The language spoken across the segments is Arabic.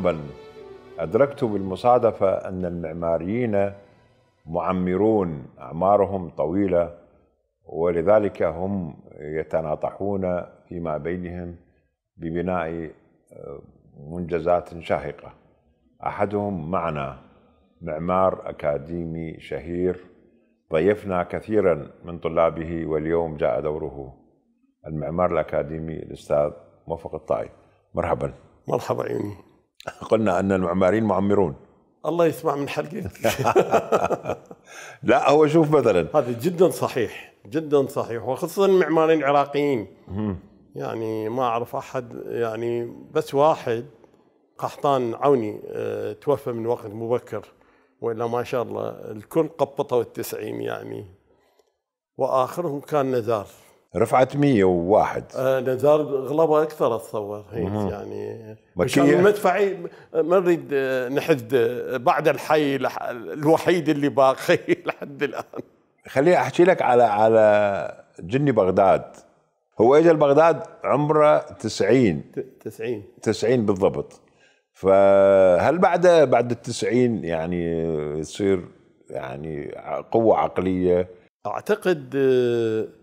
مرحبا أدركت بالمصادفة أن المعماريين معمرون أعمارهم طويلة ولذلك هم يتناطحون فيما بينهم ببناء آه، منجزات شاهقة أحدهم معنا معمار أكاديمي شهير ضيفنا كثيرا من طلابه واليوم جاء دوره المعمار الأكاديمي الأستاذ موفق الطائي مرحبا مرحبا عيوني قلنا أن المعماريين معمرون الله يسمع من حلقين لا هو شوف مثلا هذا جدا صحيح جدا صحيح وخصوصا المعماريين العراقيين يعني ما اعرف احد يعني بس واحد قحطان عوني آه، توفى من وقت مبكر والا ما شاء الله الكل قبطوا التسعين يعني واخرهم كان نزار رفعت 101 آه نزار غلبها اكثر اتصور يعني مكية. المدفعي ما نريد آه، نحد آه، بعد الحي الوحيد اللي باقي لحد الان خليني احكي لك على على جني بغداد هو اجى لبغداد عمره 90 90 90 بالضبط فهل بعد بعد ال 90 يعني يصير يعني قوه عقليه اعتقد آه،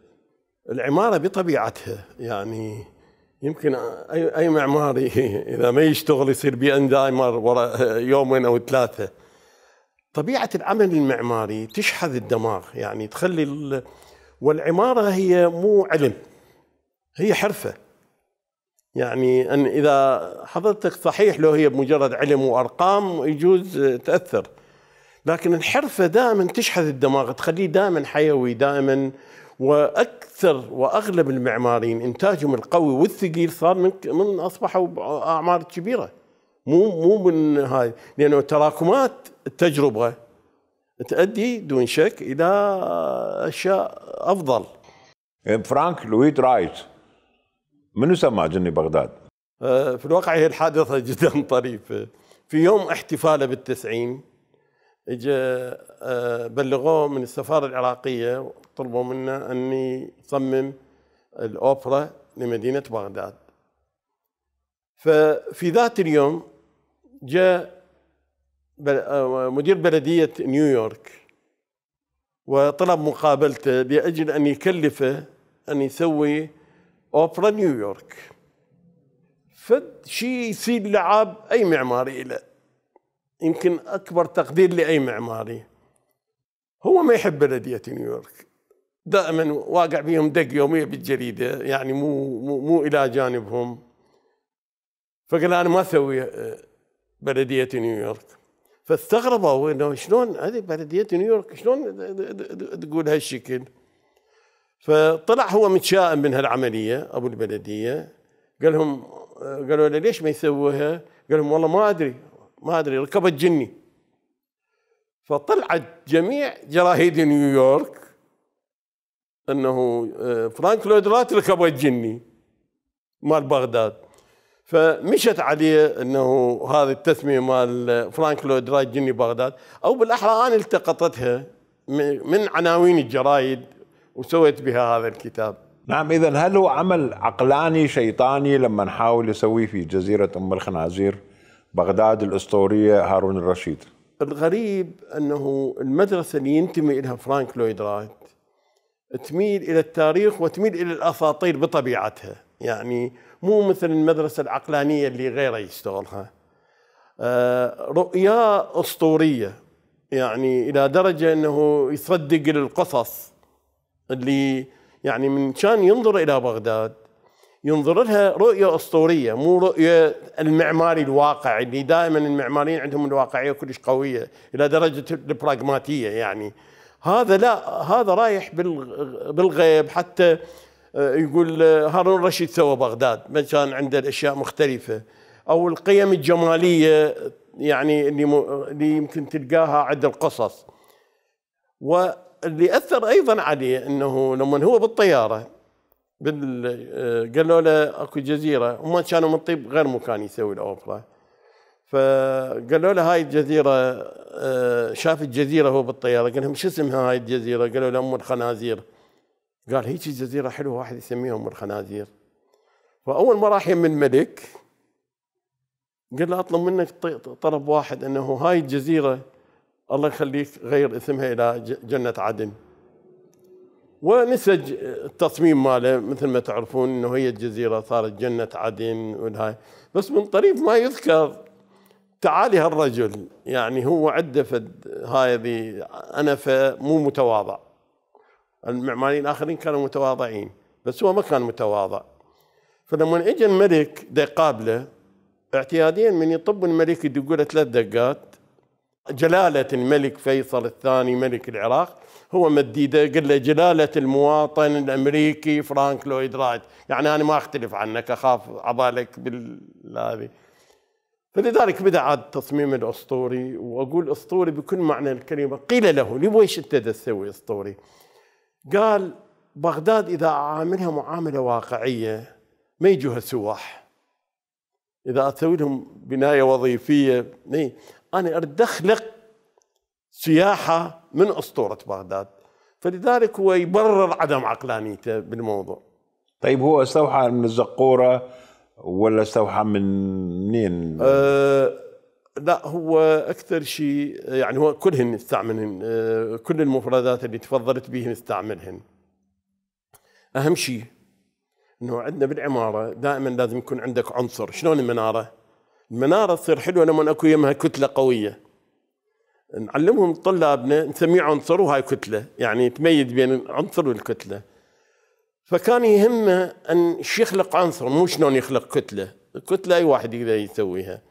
العمارة بطبيعتها يعني يمكن أي أي معماري إذا ما يشتغل يصير بي أن دايمر وراء يومين أو ثلاثة طبيعة العمل المعماري تشحذ الدماغ يعني تخلي ال... والعمارة هي مو علم هي حرفة يعني أن إذا حضرتك صحيح لو هي مجرد علم وأرقام يجوز تأثر لكن الحرفة دائما تشحذ الدماغ تخليه دائما حيوي دائما واكثر واغلب المعماريين انتاجهم القوي والثقيل صار من من اصبحوا اعمار كبيره مو مو من هاي لانه تراكمات التجربه تؤدي دون شك الى اشياء افضل إيه، فرانك لويد رايت منو سماه جني بغداد؟ آه، في الواقع هي الحادثه جدا طريفه في يوم احتفاله بالتسعين اجى آه، بلغوه من السفاره العراقيه طلبوا منا اني اصمم الاوبرا لمدينه بغداد ففي ذات اليوم جاء آه، مدير بلديه نيويورك وطلب مقابلته لاجل ان يكلفه ان يسوي اوبرا نيويورك فشي يصير لعاب اي معماري له يمكن اكبر تقدير لاي معماري هو ما يحب بلديه نيويورك دائما واقع بهم دق يوميه بالجريده يعني مو مو, مو الى جانبهم فقال انا ما اسوي آه، بلديه نيويورك فاستغربوا انه شلون هذه بلديه نيويورك شلون تقول هالشكل فطلع هو متشائم من هالعمليه ابو البلديه قال لهم آه، قالوا له ليش ما يسووها؟ قال لهم والله ما ادري ما ادري ركبت جني فطلعت جميع جرايد نيويورك انه آه، فرانك لويد رايت ركب الجني مال بغداد فمشت عليه انه هذه التسميه مال فرانك لويد رايت جني بغداد او بالاحرى انا التقطتها من عناوين الجرايد وسويت بها هذا الكتاب. نعم اذا هل هو عمل عقلاني شيطاني لما نحاول نسويه في جزيره ام الخنازير؟ بغداد الأسطورية هارون الرشيد الغريب أنه المدرسة اللي ينتمي إلها فرانك لويد رايت تميل إلى التاريخ وتميل إلى الأساطير بطبيعتها يعني مو مثل المدرسة العقلانية اللي غيره يشتغلها آه، رؤيا أسطورية يعني إلى درجة أنه يصدق القصص اللي يعني من كان ينظر إلى بغداد ينظر لها رؤية أسطورية مو رؤية المعماري الواقع اللي دائما المعماريين عندهم الواقعية كلش قوية إلى درجة البراغماتية يعني هذا لا هذا رايح بالغيب حتى آه، يقول آه، هارون رشيد سوى بغداد ما كان عنده الأشياء مختلفة أو القيم الجمالية يعني اللي, اللي يمكن تلقاها عند القصص واللي أثر أيضا عليه أنه لما هو بالطيارة بال آه، قالوا له اكو جزيره هم كانوا من طيب غير مكان يسوي الاوبرا فقالوا له هاي الجزيره آه، شاف الجزيره هو بالطياره قال لهم شو اسمها هاي الجزيره؟ قالوا له ام الخنازير قال هيك جزيره حلوه واحد يسميها ام الخنازير فاول ما راح يم الملك قال له اطلب منك طلب واحد انه هاي الجزيره الله يخليك غير اسمها الى جنه عدن ونسج التصميم ماله مثل ما تعرفون انه هي الجزيره صارت جنه عدن والهاي بس من طريف ما يذكر تعالي هالرجل يعني هو عنده فد هذه انفه مو متواضع المعماريين الاخرين كانوا متواضعين بس هو ما كان متواضع فلما اجى الملك دا قابله اعتياديا من يطب الملك يقول له ثلاث دقات جلاله الملك فيصل الثاني ملك العراق هو مديده قال له جلاله المواطن الامريكي فرانك لويد رايت يعني انا ما اختلف عنك اخاف عبالك بالهذه فلذلك بدا عاد تصميم الاسطوري واقول اسطوري بكل معنى الكلمه قيل له ليش انت تسوي اسطوري؟ قال بغداد اذا اعاملها معامله واقعيه ما يجوها سواح اذا اسوي لهم بنايه وظيفيه إيه، انا اريد اخلق سياحه من أسطورة بغداد فلذلك هو يبرر عدم عقلانيته بالموضوع طيب هو استوحى من الزقورة ولا استوحى من منين؟ أه لا هو اكثر شيء يعني هو كلهن استعملهن أه كل المفردات اللي تفضلت بهن استعملهن اهم شيء انه عندنا بالعماره دائما لازم يكون عندك عنصر شلون المناره؟ المناره تصير حلوه لما اكو يمها كتله قويه نعلمهم طلابنا نسميه عنصر وهاي كتله يعني تميز بين العنصر والكتله فكان يهمه ان يخلق عنصر مو شلون يخلق كتله الكتله اي واحد يقدر يسويها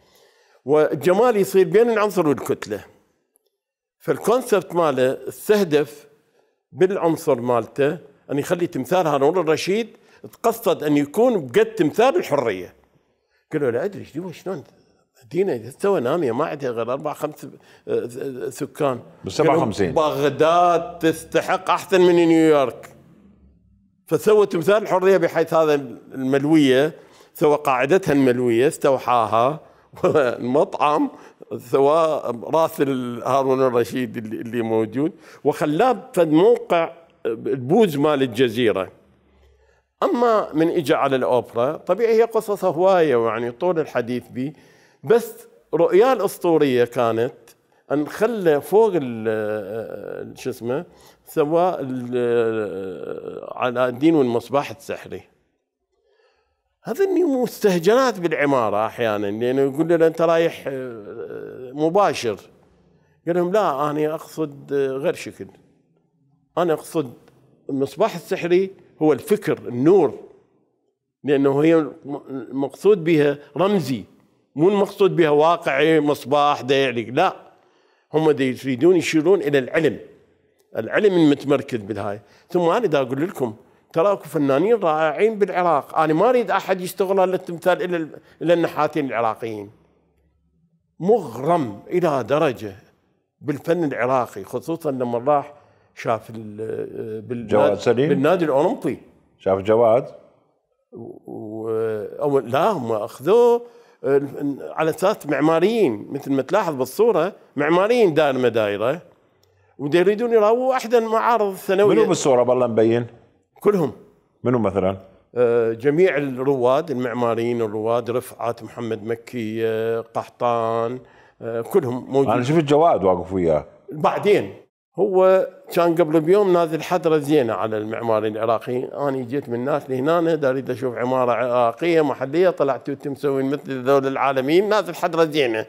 والجمال يصير بين العنصر والكتله فالكونسبت ماله استهدف بالعنصر مالته ان يخلي تمثال هارون الرشيد تقصد ان يكون بقد تمثال الحريه قالوا له ادري شلون مدينه تو ناميه ما عندها غير اربع خمس آه، آه، سكان بال 57 يعني بغداد تستحق احسن من نيويورك فسوى تمثال الحريه بحيث هذا الملويه سوى قاعدتها الملويه استوحاها المطعم سوى راس هارون الرشيد اللي موجود وخلاه في موقع البوز مال الجزيره اما من اجى على الاوبرا طبيعي هي قصص هوايه يعني طول الحديث به بس رؤياه الاسطوريه كانت ان خلى فوق آه، شو اسمه سوى آه، علاء الدين والمصباح السحري هذني مستهجنات بالعماره احيانا لانه يقول له انت رايح آه، مباشر قال لهم لا انا اقصد غير شكل انا اقصد المصباح السحري هو الفكر النور لانه هي المقصود بها رمزي مو المقصود بها واقعي مصباح ديعلق لا هم دي يريدون يشيرون الى العلم العلم المتمركز بالهاي ثم انا دا اقول لكم ترى اكو فنانين رائعين بالعراق انا ما اريد احد يشتغل على التمثال الا الا النحاتين العراقيين مغرم الى درجه بالفن العراقي خصوصا لما راح شاف بالجواد سليم بالنادي الاولمبي شاف جواد و... أو لا هم اخذوه آه، على اساس معماريين مثل ما تلاحظ بالصوره معماريين دائما دايره ودا يريدون يراووا احدى المعارض الثانويه منو بالصوره بالله مبين؟ كلهم منو مثلا؟ آه، جميع الرواد المعماريين الرواد رفعت محمد مكي آه، قحطان كلهم موجودين انا شفت جواد واقف وياه بعدين هو كان قبل بيوم نازل حضرة زينة على المعمار العراقي أنا جيت من الناس لهنا أريد أشوف عمارة عراقية محلية طلعت أنتم مسوين مثل ذول العالمين نازل حضرة زينة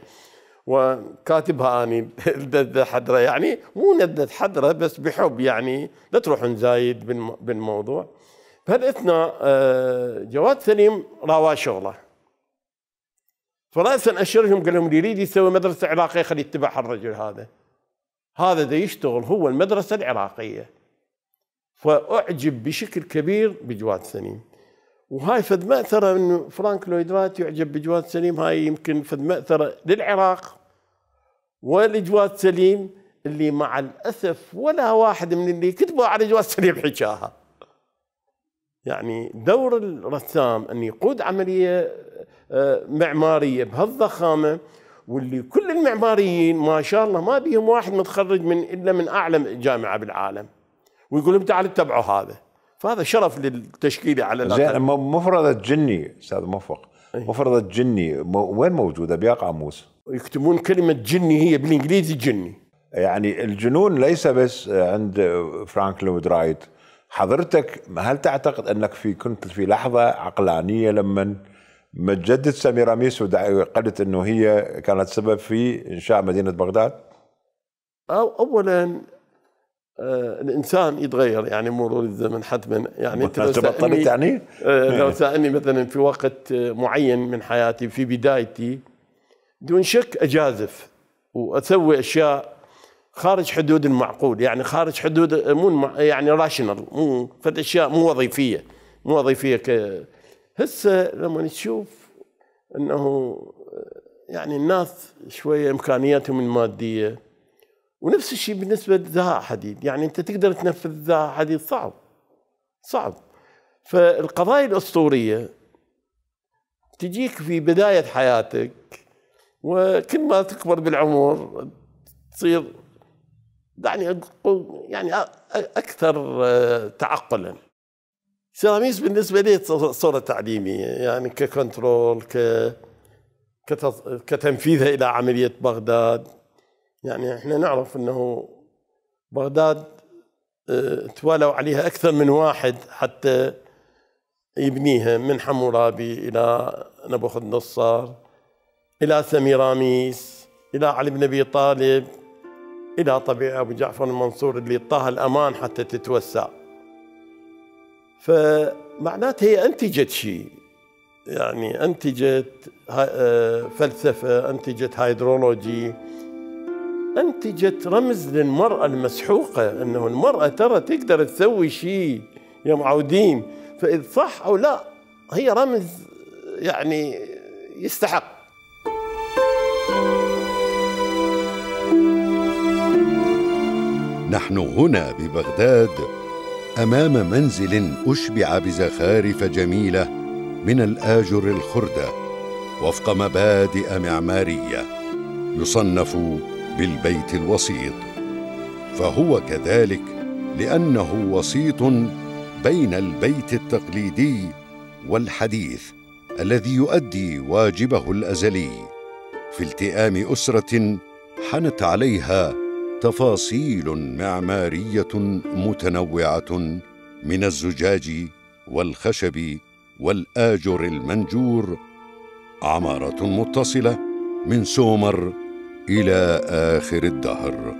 وكاتبها أني لذة حضرة يعني مو لذة حضرة بس بحب يعني لا تروحون زايد بالموضوع بهالأثناء آه، جواد سليم راوى شغله فرأسا أشرهم قال لهم اللي يريد يسوي مدرسة عراقية خليه يتبع الرجل هذا هذا ده يشتغل هو المدرسة العراقية فأعجب بشكل كبير بجواد سليم وهاي فد مأثرة أنه فرانك لويد رايت يعجب بجواد سليم هاي يمكن فد مأثرة للعراق ولجواد سليم اللي مع الأسف ولا واحد من اللي كتبوا على جواد سليم حكاها يعني دور الرسام أن يقود عملية آه، معمارية بهالضخامة واللي كل المعماريين ما شاء الله ما بيهم واحد متخرج من الا من اعلى جامعه بالعالم ويقول لهم تعالوا اتبعوا هذا فهذا شرف للتشكيله على الاقل زين مفرده جني استاذ موفق إيه. مفرده جني وين موجوده بيا قاموس يكتبون كلمه جني هي بالانجليزي جني يعني الجنون ليس بس عند فرانك لويد رايت حضرتك هل تعتقد انك في كنت في لحظه عقلانيه لما متجدد سميراميس وقالت انه هي كانت سبب في انشاء مدينه بغداد؟ أو اولا آه الانسان يتغير يعني مرور الزمن حتما يعني انت لو سألني يعني؟ آه، لو سالني مثلا في وقت معين من حياتي في بدايتي دون شك اجازف واسوي اشياء خارج حدود المعقول يعني خارج حدود مو يعني راشنال مو فد اشياء مو وظيفيه مو وظيفيه ك هسه لما نشوف انه يعني الناس شويه امكانياتهم الماديه ونفس الشيء بالنسبه للذهاء حديد يعني انت تقدر تنفذ ذهاء حديد صعب صعب فالقضايا الاسطوريه تجيك في بدايه حياتك وكل ما تكبر بالعمر تصير دعني اقول يعني اكثر آه، تعقلا سيراميكس بالنسبه لي صوره تعليميه يعني ككنترول ك كتنفيذها الى عمليه بغداد يعني احنا نعرف انه بغداد آه، توالوا عليها اكثر من واحد حتى يبنيها من حمورابي الى نبوخذ نصار الى سميراميس الى علي بن ابي طالب الى طبيعة ابو جعفر المنصور اللي طه الامان حتى تتوسع فمعناته هي أنتجت شيء يعني أنتجت آه، فلسفة أنتجت هيدرولوجي أنتجت رمز للمرأة المسحوقة أنه المرأة ترى تقدر تسوي شيء يا معودين فإذا صح أو لا هي رمز يعني يستحق نحن هنا ببغداد امام منزل اشبع بزخارف جميله من الاجر الخرده وفق مبادئ معماريه يصنف بالبيت الوسيط فهو كذلك لانه وسيط بين البيت التقليدي والحديث الذي يؤدي واجبه الازلي في التئام اسره حنت عليها تفاصيل معماريه متنوعه من الزجاج والخشب والاجر المنجور عماره متصله من سومر الى اخر الدهر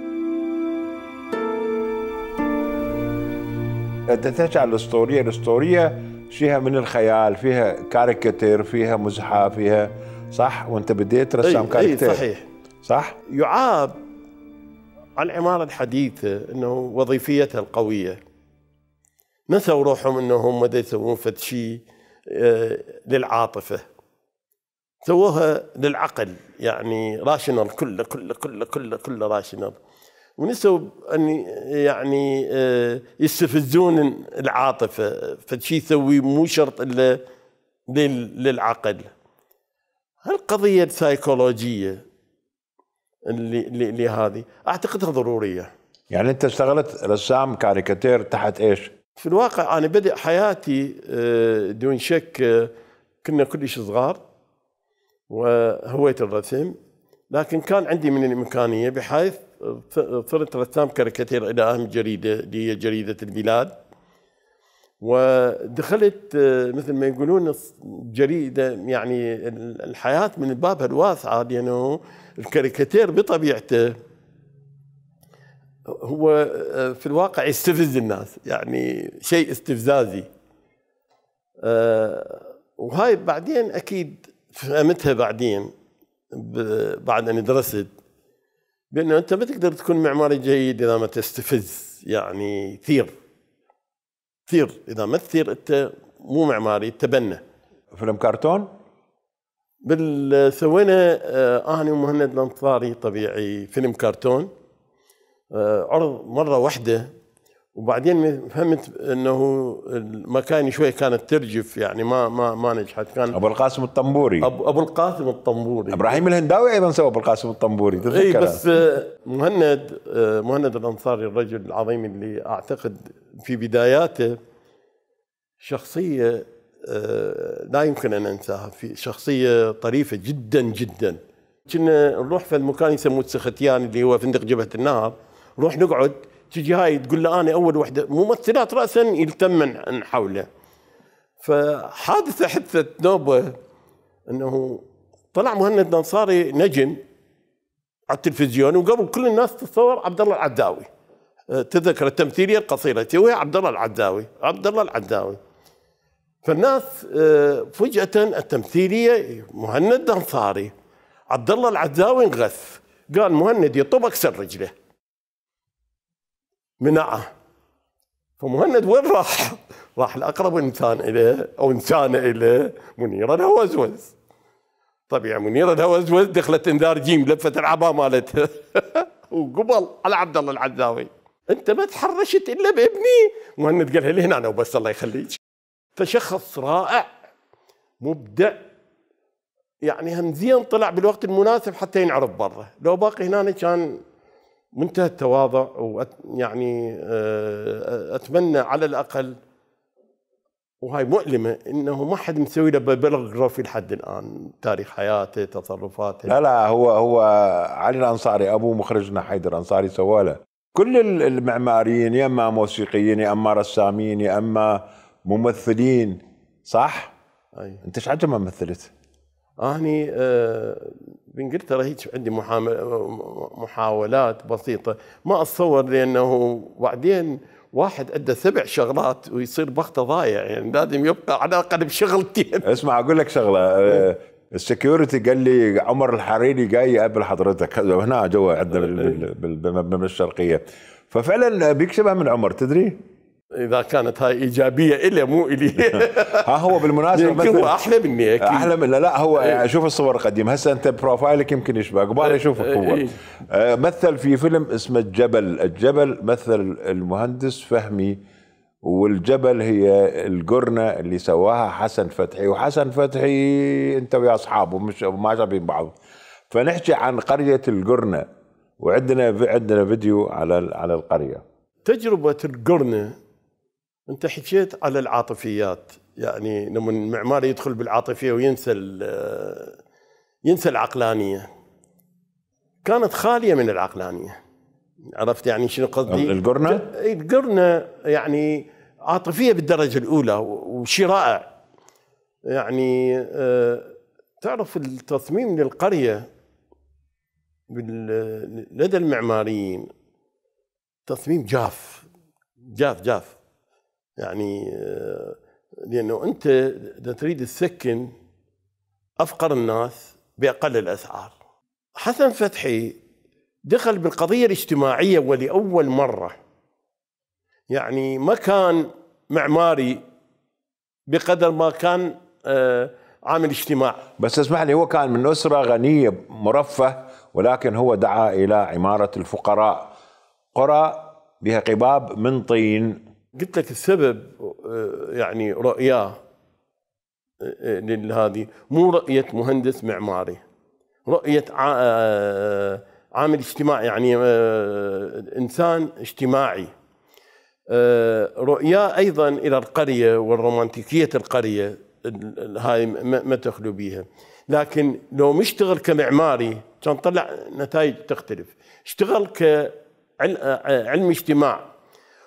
انت الاسطوريه الاسطوريه فيها من الخيال فيها كاريكاتير فيها مزحه فيها صح وانت بديت رسام أي كاريكاتير أي صحيح صح يعاب على العمارة الحديثة أنه وظيفيتها القوية نسوا روحهم أنهم ما يسوون فد شيء آه، للعاطفة سووها للعقل يعني راشنال كله كله كله كله كله راشنال ونسوا ان يعني آه، يستفزون العاطفه شيء يسوي مو شرط الا للعقل هالقضيه السايكولوجيه لهذه اعتقدها ضروريه يعني انت اشتغلت رسام كاريكاتير تحت ايش في الواقع انا بدأ حياتي آه، دون شك آه، كنا كلش صغار وهويت الرسم لكن كان عندي من الامكانيه بحيث صرت رسام كاريكاتير الى اهم جريده اللي هي جريده البلاد ودخلت آه، مثل ما يقولون جريده يعني الحياه من بابها الواسعه لانه يعني الكاريكاتير بطبيعته هو آه، في الواقع يستفز الناس يعني شيء استفزازي آه، وهاي بعدين اكيد فهمتها بعدين بعد ان درست بانه انت ما تقدر تكون معماري جيد اذا ما تستفز يعني ثير ثير اذا ما تثير انت مو معماري تبنى فيلم كرتون سوينا أنا آه، ومهند الانصاري طبيعي فيلم كرتون آه، عرض مره واحده وبعدين فهمت انه المكان شوي كانت ترجف يعني ما ما ما نجحت كان ابو القاسم الطنبوري أبو, ابو القاسم الطنبوري ابراهيم الهنداوي ايضا سوى ابو القاسم الطنبوري تذكر اي بس آه، مهند مهند الانصاري الرجل العظيم اللي اعتقد في بداياته شخصيه آه، لا يمكن ان انساها في شخصيه طريفه جدا جدا كنا نروح في المكان يسموه السختيان اللي هو فندق جبهه النهر نروح نقعد تجي هاي تقول له انا اول وحده ممثلات راسا يلتمن حوله فحادثه حدثت نوبه انه طلع مهند الانصاري نجم على التلفزيون وقبل كل الناس تتصور عبد الله العداوي آه، تذكر التمثيليه القصيره وهي عبد الله العداوي عبد الله العداوي فالناس آه، فجأة التمثيلية مهند دنصاري عبد الله العزاوي انغث قال مهند يطب اكسر رجله منعه فمهند وين راح؟ راح لاقرب انسان اليه او انسانه اليه منيره الهوزوز طبيعي منيره الهوزوز دخلت انذار جيم لفت العباء مالتها وقبل على عبد الله العزاوي انت ما تحرشت الا بابني مهند قال لي هنا أنا وبس الله يخليك فشخص رائع مبدع يعني همزيا طلع بالوقت المناسب حتى ينعرض برا لو باقي هنا كان منتهى التواضع ويعني آه، اتمنى على الاقل وهاي مؤلمه انه ما حد مسوي له بلغرافي لحد الان تاريخ حياته تصرفاته لا لا هو هو علي الانصاري ابو مخرجنا حيدر الانصاري سواله كل المعماريين يا اما موسيقيين يا اما رسامين يا اما ممثلين صح؟ أي. أيوة. انت ايش عجب ما مثلت؟ اني آه بانجلترا هيك عندي محاولات بسيطه ما اتصور لانه بعدين واحد عنده سبع شغلات ويصير بخته ضايع يعني لازم يبقى على الاقل بشغلتين اسمع اقول لك شغله آه، أيوة. السكيورتي قال لي عمر الحريري جاي يقابل حضرتك هنا جوا عندنا أيوة. بالمبنى الشرقيه ففعلا بيكسبها من عمر تدري اذا كانت هاي ايجابيه الي مو الي ها هو بالمناسبه يمكن هو احلى مني اكيد احلى من لا هو ايه. اشوف الصور القديمه هسه انت بروفايلك يمكن يشبه قبل إيه، اشوفك هو ايه. إيه. آه، مثل في فيلم اسمه الجبل الجبل مثل المهندس فهمي والجبل هي القرنه اللي سواها حسن فتحي وحسن فتحي انت ويا اصحابه مش ما شابين بعض فنحكي عن قريه القرنه وعندنا عندنا فيديو على على القريه تجربه القرنه انت حكيت على العاطفيات يعني لما المعمار يدخل بالعاطفيه وينسى ينسى العقلانيه كانت خاليه من العقلانيه عرفت يعني شنو قصدي؟ القرنه؟ القرنه يعني عاطفيه بالدرجه الاولى وشيء رائع يعني آه، تعرف التصميم للقريه لدى المعماريين تصميم جاف جاف جاف يعني آه، لانه انت اذا تريد تسكن افقر الناس باقل الاسعار حسن فتحي دخل بالقضيه الاجتماعيه ولاول مره يعني ما كان معماري بقدر ما كان آه، عامل اجتماع بس اسمح لي هو كان من اسره غنيه مرفه ولكن هو دعا الى عماره الفقراء قرى بها قباب من طين قلت لك السبب آه، يعني رؤياه آه، لهذه مو رؤية مهندس معماري رؤية آه، عامل اجتماعي يعني إنسان اجتماعي رؤيا أيضا إلى القرية والرومانتيكية القرية هاي ما تخلو بيها لكن لو مشتغل كمعماري كان طلع نتائج تختلف اشتغل كعلم اجتماع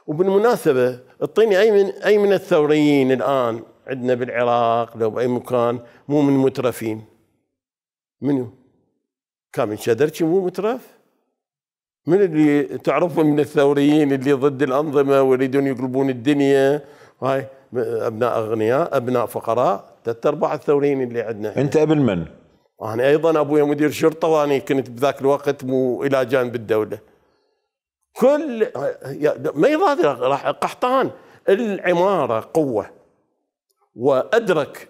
وبالمناسبة اعطيني أي من أي من الثوريين الآن عندنا بالعراق لو بأي مكان مو من مترفين منو؟ كامل شدرشي مو مترف؟ من اللي تعرفهم من الثوريين اللي ضد الأنظمة ويريدون يقلبون الدنيا هاي أبناء أغنياء أبناء فقراء ثلاث أرباع الثوريين اللي عندنا أنت ابن من؟ أنا أيضا أبويا مدير شرطة وأنا كنت بذاك الوقت مو إلى جانب الدولة كل ما يضاد راح قحطان العماره قوه وادرك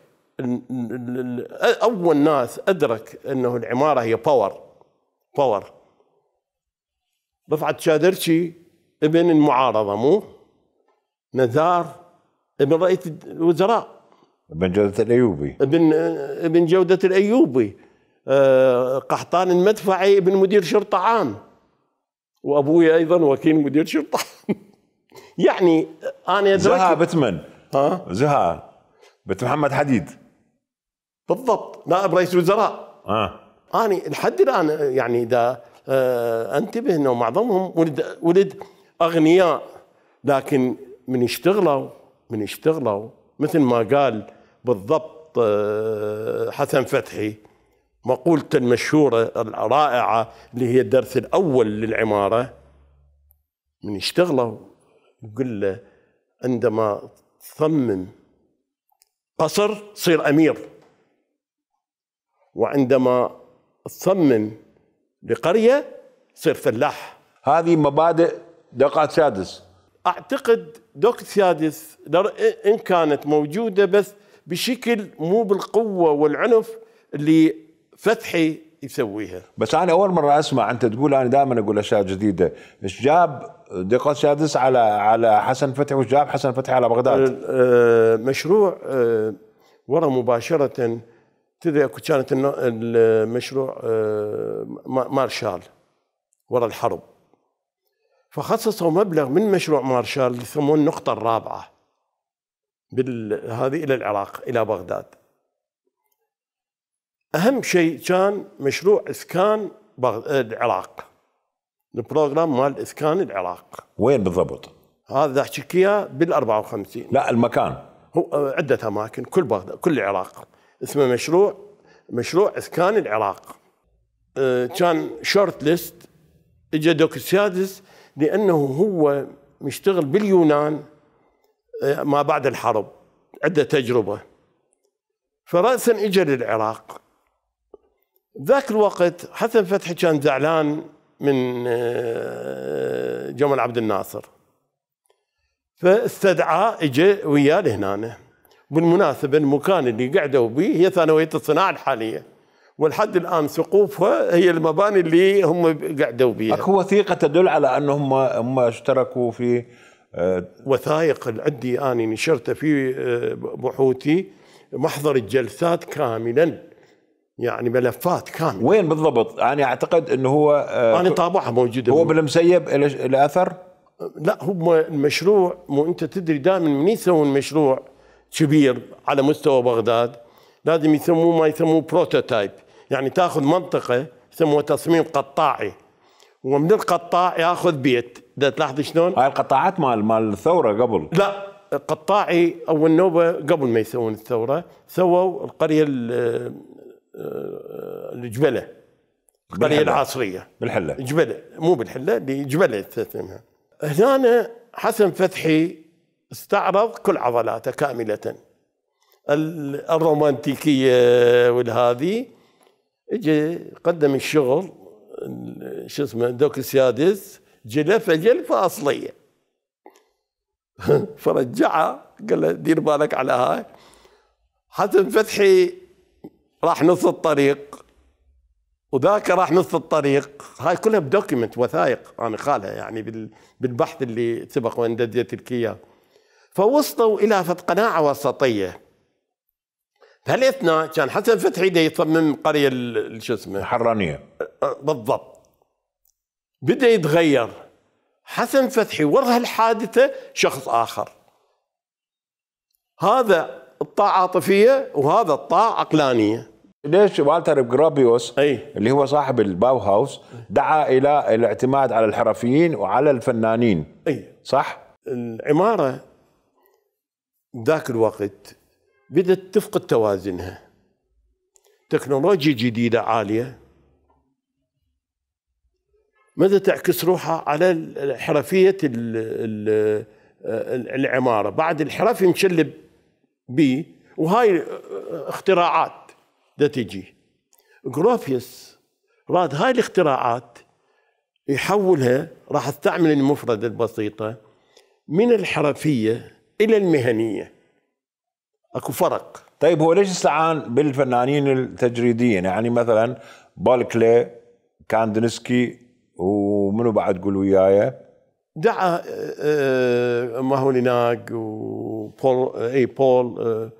اول ناس ادرك انه العماره هي باور باور رفعت شادرشي ابن المعارضه مو نزار ابن رئيس الوزراء ابن جوده الايوبي ابن ابن جوده الايوبي آه، قحطان المدفعي ابن مدير شرطه عام وابوي ايضا وكيل مدير شرطه يعني انا زها بتمن ها زها بت محمد حديد بالضبط نائب رئيس وزراء اه انا لحد الان يعني اذا آه انتبه انه معظمهم ولد ولد اغنياء لكن من اشتغلوا من اشتغلوا مثل ما قال بالضبط آه حسن فتحي مقولة المشهورة الرائعة اللي هي الدرس الأول للعمارة من يشتغلوا يقول له عندما تصمم قصر تصير أمير وعندما تصمم لقرية تصير فلاح هذه مبادئ دقة سادس أعتقد دقة سادس إن كانت موجودة بس بشكل مو بالقوة والعنف اللي فتحي يسويها بس انا اول مره اسمع انت تقول انا دائما اقول اشياء جديده ايش جاب دقه سادس على على حسن فتحي وايش جاب حسن فتحي على بغداد أه، أه، مشروع أه، ورا مباشره تدري اكو كانت المشروع مارشال ورا الحرب فخصصوا مبلغ من مشروع مارشال يسمون النقطه الرابعه بال... هذه الى العراق الى بغداد اهم شيء كان مشروع اسكان العراق البروجرام مال اسكان العراق وين بالضبط؟ هذا احكيك اياه بال 54 لا المكان هو عده اماكن كل بغداد كل العراق اسمه مشروع مشروع اسكان العراق آه، كان شورت ليست اجى دوكسيادس لانه هو مشتغل باليونان آه، ما بعد الحرب عنده تجربه فراسا اجى للعراق ذاك الوقت حسن فتحي كان زعلان من آه، جمال عبد الناصر فاستدعاه اجى وياه لهنا بالمناسبه المكان اللي قعدوا به هي ثانويه الصناعه الحاليه والحد الان سقوفها هي المباني اللي هم قعدوا بها اكو وثيقه تدل على انهم هم اشتركوا في آه، وثائق عندي اني نشرتها في آه، بحوثي محضر الجلسات كاملا يعني ملفات كامله وين بالضبط؟ انا اعتقد انه هو آه انا طابعها موجوده هو بالمسيب الاثر؟ لا هو المشروع مو انت تدري دائما من يسوون مشروع كبير على مستوى بغداد لازم يسموه ما يسموه بروتوتايب يعني تاخذ منطقه يسموها تصميم قطاعي ومن القطاع ياخذ بيت ده تلاحظ شلون؟ هاي القطاعات مال مال الثوره قبل لا قطاعي اول نوبه قبل ما يسوون الثوره سووا القريه آه، آه، الجبله القريه العصريه بالحله جبله مو بالحله جبله اسمها هنا حسن فتحي استعرض كل عضلاته كامله الرومانتيكيه والهذه اجى قدم الشغل شو اسمه دوك السادس جلفه جلفه اصليه فرجعها قال له دير بالك على هاي حسن فتحي راح نص الطريق وذاك راح نص الطريق هاي كلها بدوكيمنت وثائق انا خالها يعني بالبحث اللي سبق وان دزيت لك اياه فوصلوا الى قناعه وسطيه بهالاثناء كان حسن فتحي دا يصمم قريه شو اسمه الحرانيه أه، بالضبط بدا يتغير حسن فتحي ورا الحادثه شخص اخر هذا الطاعة عاطفية وهذا الطاعة عقلانية ليش والتر جرابيوس أي. اللي هو صاحب الباو هاوس دعا إلى الاعتماد على الحرفيين وعلى الفنانين أي. صح؟ العمارة ذاك الوقت بدأت تفقد توازنها تكنولوجيا جديدة عالية ماذا تعكس روحها على حرفية العمارة بعد الحرف ينشلب بي وهاي آه، آه، اختراعات دا تجي جروفيس راد هاي الاختراعات يحولها راح استعمل المفردة البسيطة من الحرفية إلى المهنية اكو فرق طيب هو ليش استعان بالفنانين التجريديين يعني مثلا بالكلي كاندنسكي ومنو بعد قول وياي دعا آه، آه، ماهوليناغ وبول آه، اي بول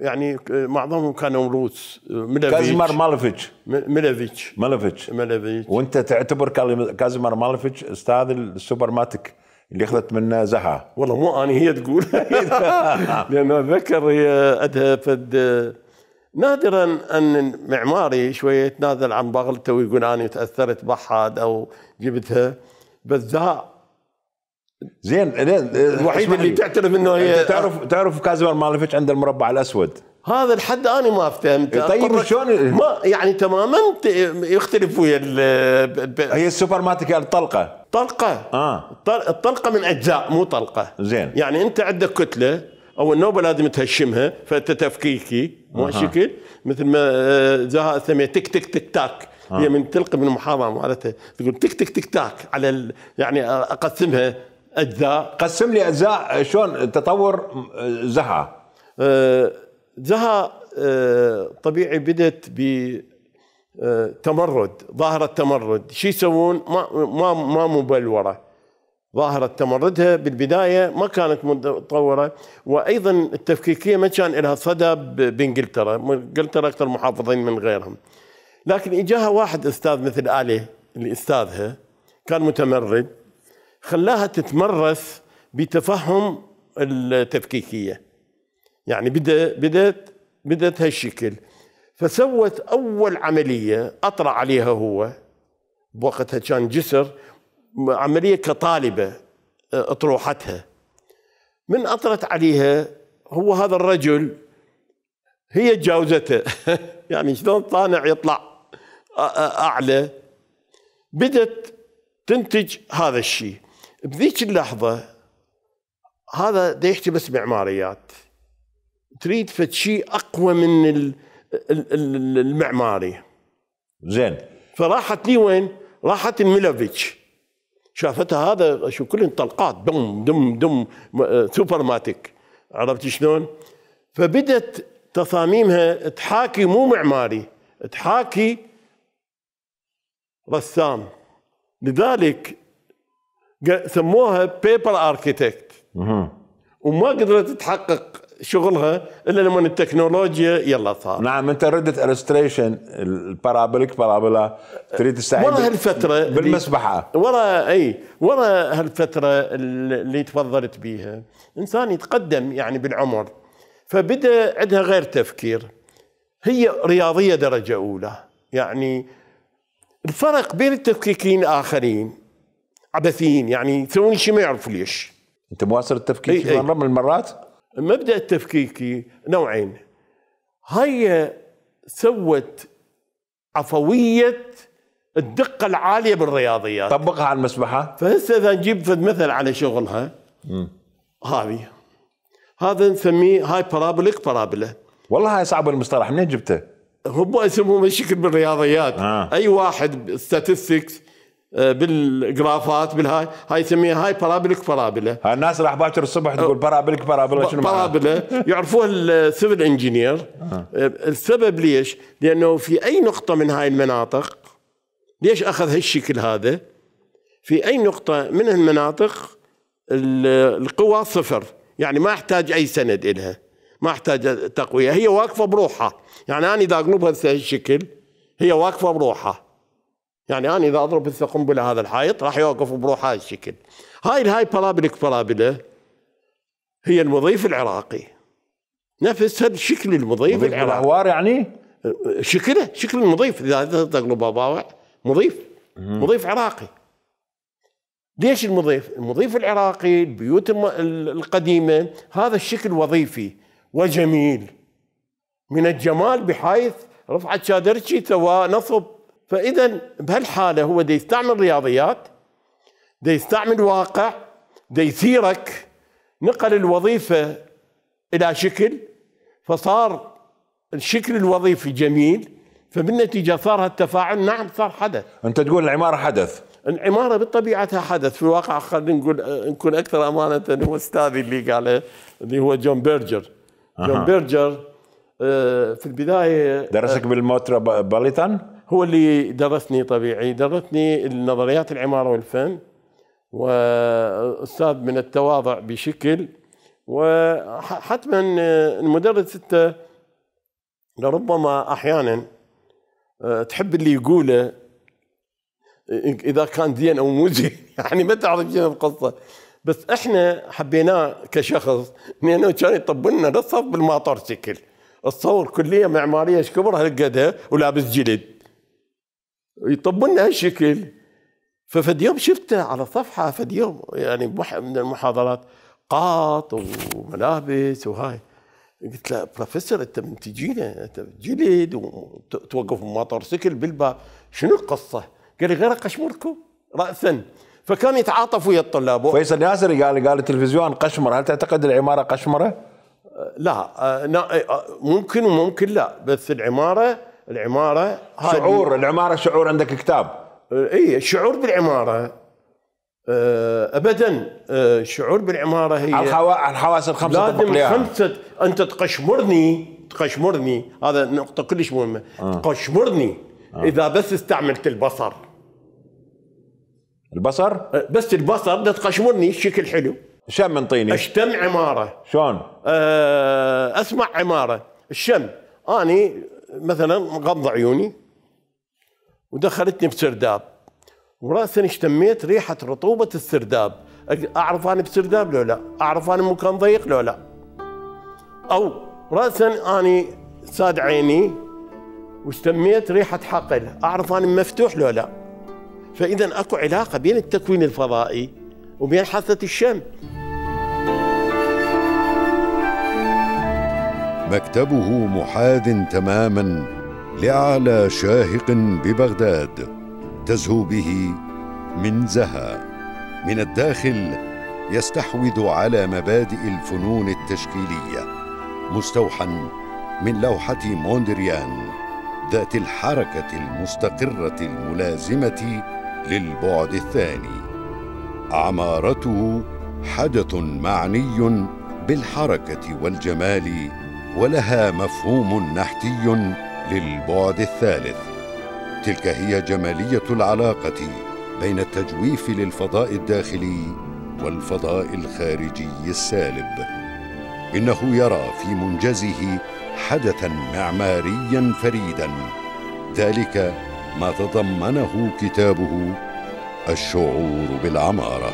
يعني معظمهم كانوا روس ميلافيتش كازيمار مالفيتش ميلافيتش مالفيتش مالفيتش وانت تعتبر كازمار مالفيتش استاذ السوبر ماتك اللي اخذت منه زها والله مو انا هي تقول لانه اتذكر هي ادها فد نادرا ان المعماري شويه يتنازل عن بغلته ويقول انا تاثرت بحاد او جبتها بس ذا زين الوحيد اللي تعترف انه هي تعرف تعرف كازمر مالفيتش عند المربع الاسود هذا الحد انا ما فهمت إيه، طيب شلون ما يعني تماما يختلف ويا هي السوبر ماتيكال طلقه طلقه اه الطلقه من اجزاء مو طلقه زين يعني انت عندك كتله او النوبه لازم تهشمها فانت تفكيكي مو شكل مثل ما آه، زها تسميها تك تك تك تاك آه. هي من تلقي من المحاضره مالتها تقول تك تك تك تاك على ال... يعني آه، اقسمها اجزاء قسم لي اجزاء شلون تطور زها آه زها آه طبيعي بدت ب آه، تمرد ظاهره تمرد شو يسوون ما ما ما مبلوره ظاهرة تمردها بالبداية ما كانت متطورة وأيضا التفكيكية ما كان لها صدى بإنجلترا إنجلترا أكثر محافظين من غيرهم لكن إجاها واحد أستاذ مثل آلي اللي أستاذها كان متمرد خلاها تتمرس بتفهم التفكيكية يعني بدأ بدأت بدأت هالشكل فسوت أول عملية اطرا عليها هو بوقتها كان جسر عملية كطالبة أطروحتها من أطرت عليها هو هذا الرجل هي تجاوزته يعني شلون طانع يطلع أعلى بدت تنتج هذا الشيء بذيك اللحظة هذا ده يحكي بس معماريات تريد فتشي شيء أقوى من المعماري زين فراحت لي وين؟ راحت الملوفيتش شافتها هذا شو كل طلقات دم دم دم آه، سوبر ماتيك عرفت شلون؟ فبدت تصاميمها تحاكي مو معماري تحاكي رسام لذلك سموها بيبر اركيتكت وما قدرت تحقق شغلها الا لما التكنولوجيا يلا صار نعم انت ردت الستريشن البارابوليك بارابولا تريد تستعين ورا هالفتره بالمسبحه ورا اي ورا هالفتره اللي تفضلت بيها انسان يتقدم يعني بالعمر فبدا عندها غير تفكير هي رياضيه درجه اولى يعني الفرق بين التفكيكين الاخرين عبثيين يعني يسوون شيء ما يعرفوا ليش انت مواصل التفكيك مره من المرات؟ المبدا التفكيكي نوعين هي سوت عفويه الدقه العاليه بالرياضيات طبقها على المسبحه فهسه اذا نجيب مثل على شغلها هذه هذا نسميه هاي بارابوليك بارابولا والله هاي صعب المصطلح منين جبته؟ هم اسمهم الشكل بالرياضيات آه. اي واحد ستاتستكس آه، بالجرافات بالهاي هاي يسميها هاي برابلك برابله هاي الناس راح باكر الصبح تقول برابلك برابله شنو برابله يعرفوها السيفل انجينير آه. آه، السبب ليش؟ لانه في اي نقطه من هاي المناطق ليش اخذ هالشكل هذا؟ في اي نقطه من المناطق القوى صفر يعني ما احتاج اي سند الها ما احتاج تقويه هي واقفه بروحها يعني انا اذا اقلبها هالشكل هي واقفه بروحها يعني انا اذا اضرب قنبله هذا الحائط راح يوقف بروح هذا الشكل هاي الهاي بارابليك بارابله هي المضيف العراقي نفس هذا الشكل المضيف مضيف العراقي الاهوار يعني شكله شكل المضيف اذا تقلب اضاوع مضيف مضيف عراقي ليش المضيف؟ المضيف العراقي البيوت القديمه هذا الشكل وظيفي وجميل من الجمال بحيث رفعت شادرتشي سوى نصب فاذا بهالحاله هو دا يستعمل رياضيات دا يستعمل واقع دا يثيرك نقل الوظيفه الى شكل فصار الشكل الوظيفي جميل فبالنتيجه صار هالتفاعل نعم صار حدث انت تقول العماره حدث العمارة بطبيعتها حدث في الواقع خلينا نقول آه، نكون أكثر أمانة هو أستاذي اللي قاله اللي هو جون بيرجر أه. جون بيرجر في البداية درسك آه، باليتان؟ هو اللي درسني طبيعي درسني نظريات العمارة والفن وأستاذ من التواضع بشكل وحتما المدرس انت لربما احيانا آه، تحب اللي يقوله اذا كان زين او مو زين يعني ما تعرف شنو القصه بس احنا حبيناه كشخص لانه كان يطبلنا للصف بالماطور شكل الصور كليه معماريه ايش كبر هالقدها ولابس جلد يطبلنا هالشكل ففد يوم شفته على صفحه فد يوم يعني من المحاضرات قاط وملابس وهاي قلت له بروفيسور انت من تجينا انت جلد وتوقف موتور سكل بالباب شنو القصه؟ قال لي غير قشمركم راسا فكان يتعاطف ويا الطلاب فيصل ياسر قال قال التلفزيون قشمر هل تعتقد العماره قشمره؟ لا آه، آه، ممكن وممكن لا بس العماره العماره شعور العماره شعور عندك كتاب اي الشعور بالعماره آه، ابدا الشعور آه، بالعماره هي الحوا... الحواس الخمسه لازم خمسه انت تقشمرني تقشمرني هذا نقطه كلش مهمه آه. تقشمرني آه. اذا بس استعملت البصر البصر آه، بس البصر تقشمرني الشكل حلو شم من طيني اشتم عماره شلون؟ اسمع عماره الشم اني مثلا غمض عيوني ودخلتني بسرداب وراسا اشتميت ريحه رطوبه السرداب اعرف انا بسرداب لو لا اعرف انا مكان ضيق لو لا او راسا اني ساد عيني واشتميت ريحه حقل اعرف انا مفتوح لو لا فاذا اكو علاقه بين التكوين الفضائي وبين حاسه الشم مكتبه محاذ تماما لاعلى شاهق ببغداد تزهو به من زها من الداخل يستحوذ على مبادئ الفنون التشكيليه مستوحى من لوحه موندريان ذات الحركه المستقره الملازمه للبعد الثاني عمارته حدث معني بالحركه والجمال ولها مفهوم نحتي للبعد الثالث تلك هي جماليه العلاقه بين التجويف للفضاء الداخلي والفضاء الخارجي السالب انه يرى في منجزه حدثا معماريا فريدا ذلك ما تضمنه كتابه الشعور بالعماره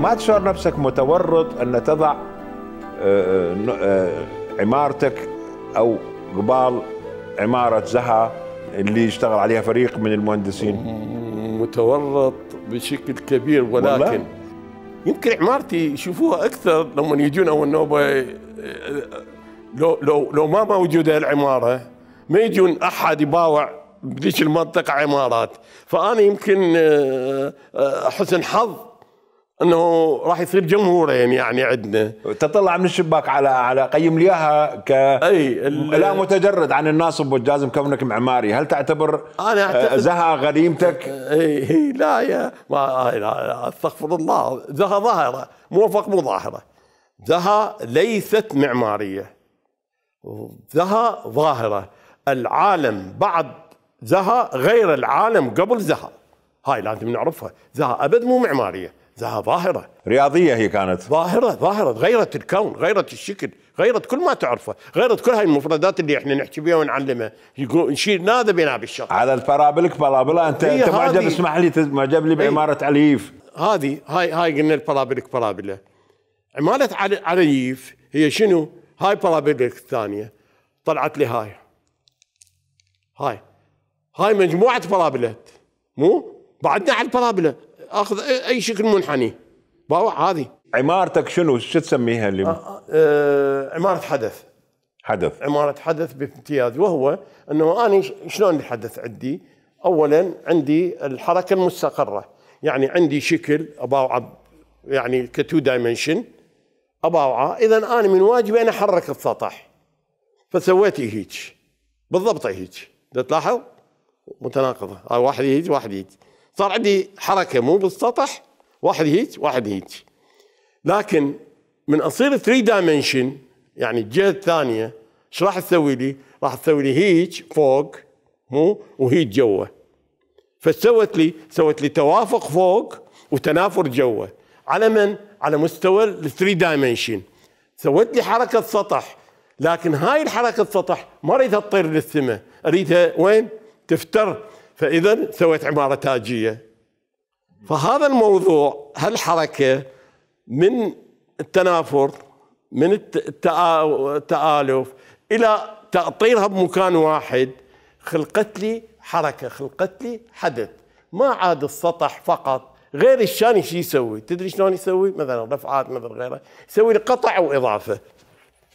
ما تشعر نفسك متورط أن تضع آه، آه، آه، عمارتك أو قبال عمارة زها اللي يشتغل عليها فريق من المهندسين متورط بشكل كبير ولكن يمكن عمارتي يشوفوها اكثر لما يجون اول نوبه لو لو لو ما موجوده العماره ما يجون احد يباوع بذيك المنطقه عمارات فانا يمكن حسن حظ انه راح يصير جمهورين يعني عندنا تطلع من الشباك على على قيم لي اياها ك أي لا متجرد عن الناصب والجازم كونك معماري هل تعتبر انا أعتقد آه، زها غريمتك؟ اي اي لا يا ما لا استغفر الله زها ظاهره موفق مو ظاهره زها ليست معماريه زها ظاهره العالم بعد زها غير العالم قبل زها هاي لازم نعرفها زها ابد مو معماريه ذا ظاهرة رياضية هي كانت ظاهرة ظاهرة غيرت الكون غيرت الشكل غيرت كل ما تعرفه غيرت كل هاي المفردات اللي احنا نحكي بها ونعلمها يقول نشيل ناذا بنا بالشط على البرابلك بلابلا انت انت معجب اسمح لي معجب لي إيه. بعمارة عليف هذه هاي هاي قلنا البرابلك عمارة علي عليف هي شنو؟ هاي برابلك الثانية طلعت لي هاي هاي هاي مجموعة برابلات مو؟ بعدنا على البرابلة اخذ اي شكل منحني باوع هذه عمارتك شنو شو تسميها اللي آه آه عماره حدث حدث عماره حدث بامتياز وهو انه انا شلون الحدث عندي؟ اولا عندي الحركه المستقره يعني عندي شكل اباوعه يعني كتو دايمنشن اباوعه اذا انا من واجبي انا احرك السطح فسويت هيك بالضبط هيك تلاحظ متناقضه آه، واحد هيك واحد هيك صار عندي حركه مو بالسطح واحد هيك واحد هيك لكن من اصير 3 دايمنشن يعني الجهه الثانيه ايش راح تسوي لي؟ راح تسوي لي هيك فوق مو وهيك جوا فسوت لي سوت لي توافق فوق وتنافر جوا على من؟ على مستوى الثري دايمنشن سوت لي حركه سطح لكن هاي الحركه السطح ما اريدها تطير للسماء اريدها وين؟ تفتر فاذا سويت عماره تاجيه فهذا الموضوع هالحركه من التنافر من التآلف الى تأطيرها بمكان واحد خلقت لي حركه خلقت لي حدث ما عاد السطح فقط غير الشان شو يسوي؟ تدري شلون يسوي؟ مثلا رفعات مثلا غيره يسوي لي قطع واضافه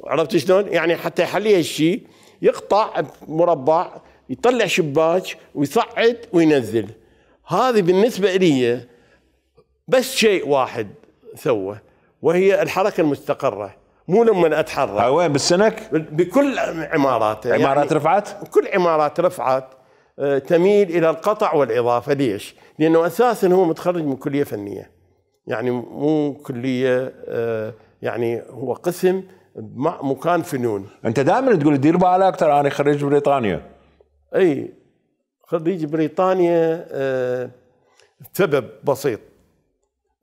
عرفت شلون؟ يعني حتى يحلي هالشيء يقطع مربع يطلع شباك ويصعد وينزل هذه بالنسبة لي بس شيء واحد سوى وهي الحركة المستقرة مو لما اتحرك وين بالسنك؟ بكل عماراته عمارات يعني رفعت؟ كل عمارات رفعت آه، تميل الى القطع والاضافه ليش؟ لانه اساسا هو متخرج من كليه فنيه يعني مو كليه آه، يعني هو قسم مكان فنون انت دائما تقول دير بالك ترى انا خريج بريطانيا اي خريج بريطانيا آه سبب بسيط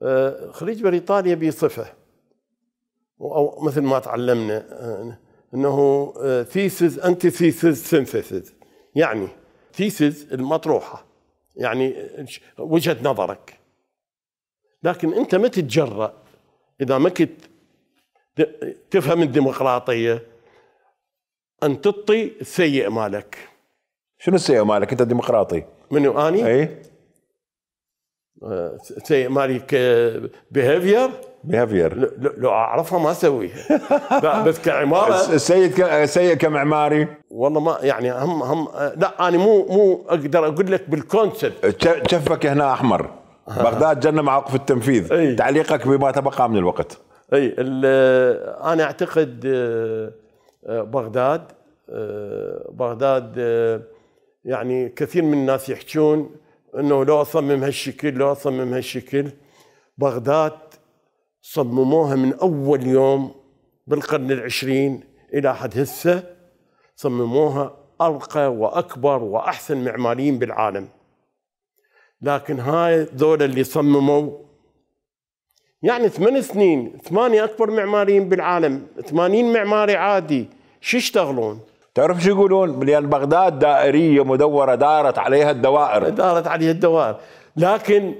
آه خريج بريطانيا بصفه او مثل ما تعلمنا آه انه ثيسز انتي ثيسز سينثيسز يعني ثيسز المطروحه يعني وجهه نظرك لكن انت ما تتجرأ اذا ما كنت تفهم الديمقراطيه ان تطي السيء مالك شنو السيء مالك انت ديمقراطي منو اني؟ اي آه، سيء مالي بيهيفير بيهيفير لو اعرفها ما اسويها بس كعماره السيد السيء كمعماري والله ما يعني هم هم لا انا مو مو اقدر اقول لك بالكونسبت شفك هنا احمر بغداد جنه مع وقف التنفيذ أي. تعليقك بما تبقى من الوقت اي انا اعتقد آه، آه، بغداد بغداد يعني كثير من الناس يحجون انه لو اصمم هالشكل لو اصمم هالشكل بغداد صمموها من اول يوم بالقرن العشرين الى حد هسه صمموها ارقى واكبر واحسن معماريين بالعالم لكن هاي ذولا اللي صمموا يعني ثمان سنين ثمانية أكبر معماريين بالعالم ثمانين معماري عادي شو يشتغلون تعرف شو يقولون لأن بغداد دائرية مدورة دارت عليها الدوائر دارت عليها الدوائر لكن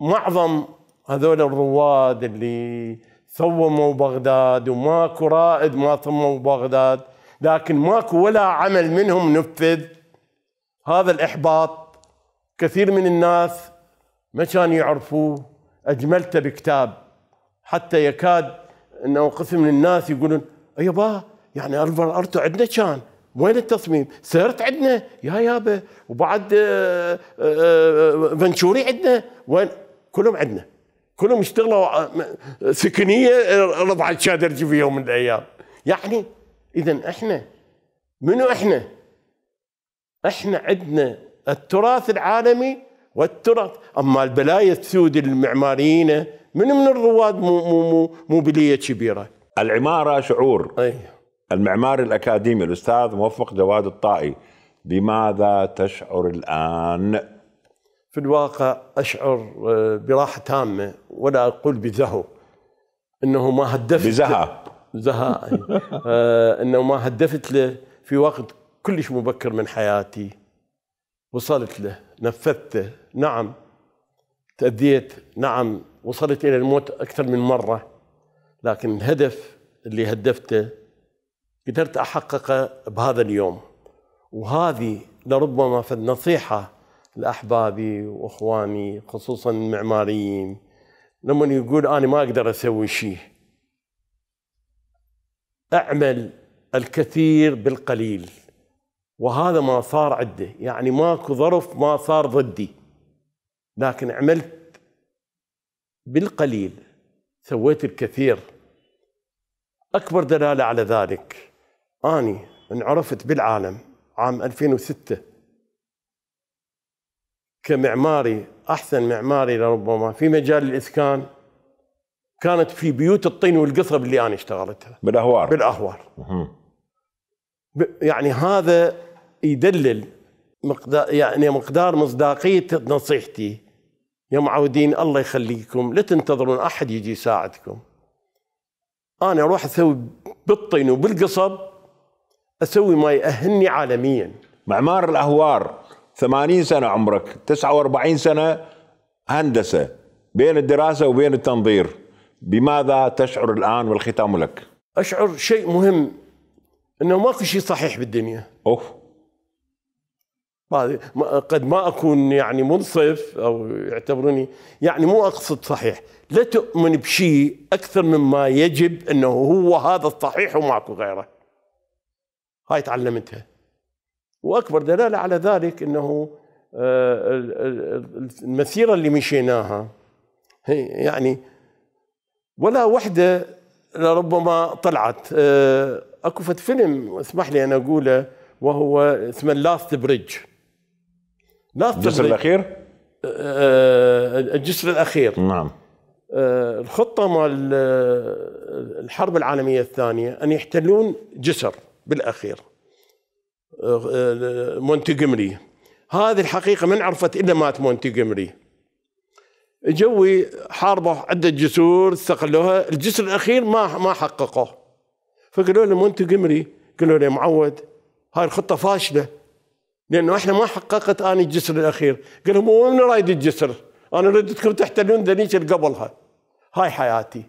معظم هذول الرواد اللي ثوموا بغداد وماكو رائد ما ثموا بغداد لكن ماكو ولا عمل منهم نفذ هذا الإحباط كثير من الناس ما كانوا يعرفوه أجملته بكتاب حتى يكاد أنه قسم من الناس يقولون يبا أيوة يعني أربع أرتو عندنا كان وين التصميم؟ سيرت عندنا يا يابا وبعد منشوري آه، آه، آه، عندنا وين كلهم عندنا كلهم اشتغلوا سكنيه رضعت الشادرجي في يوم من الايام يعني اذا احنا منو احنا؟ احنا عندنا التراث العالمي والتراث اما البلايا السود المعماريين من من الرواد مو مو مو, مو بليه كبيره العماره شعور أيه. المعماري الأكاديمي الأستاذ موفق جواد الطائي بماذا تشعر الآن؟ في الواقع أشعر آه، براحة تامة ولا أقول بزهو أنه ما هدفت بزهاء زهاء آه، أنه ما هدفت له في وقت كلش مبكر من حياتي وصلت له نفذته نعم تأديت نعم وصلت إلى الموت أكثر من مرة لكن الهدف اللي هدفته قدرت احققه بهذا اليوم وهذه لربما فد نصيحه لاحبابي واخواني خصوصا المعماريين لما يقول انا ما اقدر اسوي شيء اعمل الكثير بالقليل وهذا ما صار عده يعني ماكو ظرف ما صار ضدي لكن عملت بالقليل سويت الكثير اكبر دلاله على ذلك أني انعرفت بالعالم عام 2006 كمعماري أحسن معماري لربما في مجال الإسكان كانت في بيوت الطين والقصب اللي أنا اشتغلتها بالأهوار بالأهوار يعني هذا يدلل مقدار يعني مقدار مصداقية نصيحتي يا معودين الله يخليكم لا تنتظرون أحد يجي يساعدكم أنا أروح أسوي بالطين وبالقصب اسوي ما ياهلني عالميا معمار الاهوار 80 سنه عمرك 49 سنه هندسه بين الدراسه وبين التنظير بماذا تشعر الان والختام لك؟ اشعر شيء مهم انه ماكو شيء صحيح بالدنيا اوف قد ما اكون يعني منصف او يعتبروني يعني مو اقصد صحيح لا تؤمن بشيء اكثر مما يجب انه هو هذا الصحيح وماكو غيره هاي تعلمتها واكبر دلاله على ذلك انه آه، المسيره اللي مشيناها يعني ولا وحده لربما طلعت آه، اكو فيلم اسمح لي ان اقوله وهو اسمه لاست بريدج لاست الجسر الاخير آه، الجسر الاخير نعم الخطه مال الحرب العالميه الثانيه ان يحتلون جسر بالاخير آه، آه، مونتجمري هذه الحقيقه ما انعرفت الا مات مونتجمري جوي حاربوا عده جسور استقلوها الجسر الاخير ما ما حققوه فقالوا له مونتجمري قالوا له معود هاي الخطه فاشله لانه احنا ما حققت اني الجسر الاخير قال لهم وين رايد الجسر انا ردتكم تحتلون ذنيك قبلها هاي حياتي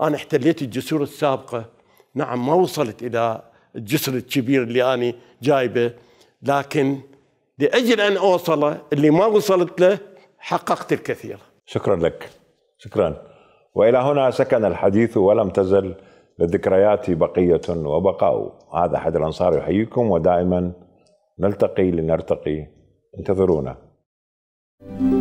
انا احتليت الجسور السابقه نعم ما وصلت إلى الجسر الكبير اللي أنا جايبه لكن لأجل أن أوصله اللي ما وصلت له حققت الكثير شكرا لك شكرا وإلى هنا سكن الحديث ولم تزل للذكريات بقية وبقاء هذا أحد الأنصار يحييكم ودائما نلتقي لنرتقي انتظرونا thank you